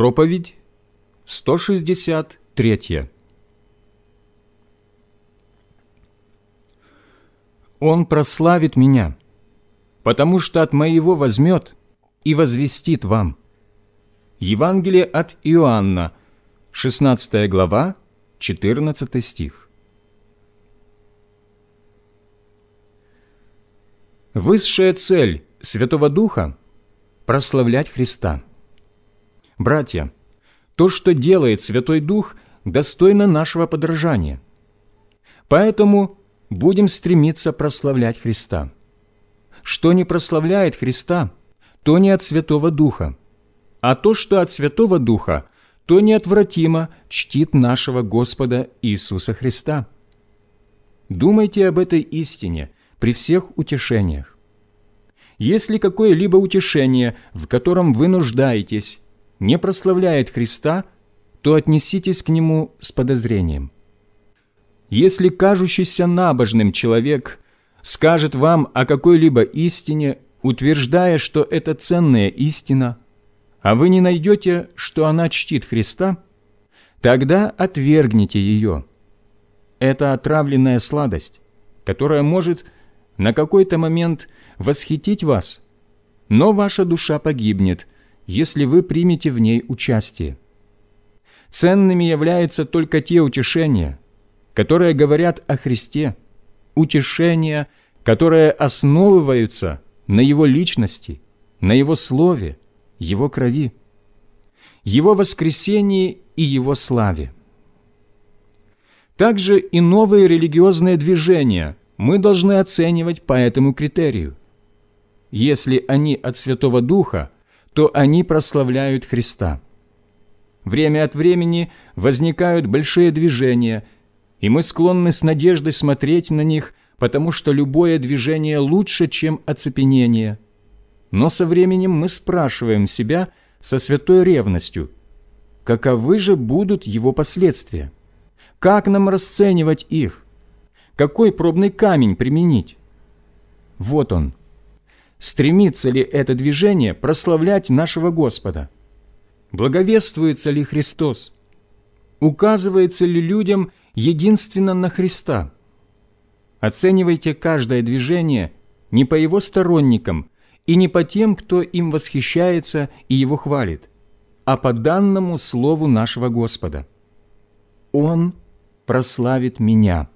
Проповедь 163. Он прославит меня, потому что от моего возьмет и возвестит вам. Евангелие от Иоанна, 16 глава, 14 стих. Высшая цель Святого Духа – прославлять Христа – Братья, то, что делает Святой Дух, достойно нашего подражания. Поэтому будем стремиться прославлять Христа. Что не прославляет Христа, то не от Святого Духа, а то, что от Святого Духа, то неотвратимо чтит нашего Господа Иисуса Христа. Думайте об этой истине при всех утешениях. Если какое-либо утешение, в котором вы нуждаетесь, не прославляет Христа, то отнеситесь к нему с подозрением. Если кажущийся набожным человек скажет вам о какой-либо истине, утверждая, что это ценная истина, а вы не найдете, что она чтит Христа, тогда отвергните ее. Это отравленная сладость, которая может на какой-то момент восхитить вас, но ваша душа погибнет – если вы примете в ней участие. Ценными являются только те утешения, которые говорят о Христе, утешения, которые основываются на Его личности, на Его слове, Его крови, Его воскресении и Его славе. Также и новые религиозные движения мы должны оценивать по этому критерию. Если они от Святого Духа – то они прославляют Христа. Время от времени возникают большие движения, и мы склонны с надеждой смотреть на них, потому что любое движение лучше, чем оцепенение. Но со временем мы спрашиваем себя со святой ревностью, каковы же будут его последствия? Как нам расценивать их? Какой пробный камень применить? Вот он – Стремится ли это движение прославлять нашего Господа? Благовествуется ли Христос? Указывается ли людям единственно на Христа? Оценивайте каждое движение не по его сторонникам и не по тем, кто им восхищается и его хвалит, а по данному слову нашего Господа. Он прославит меня».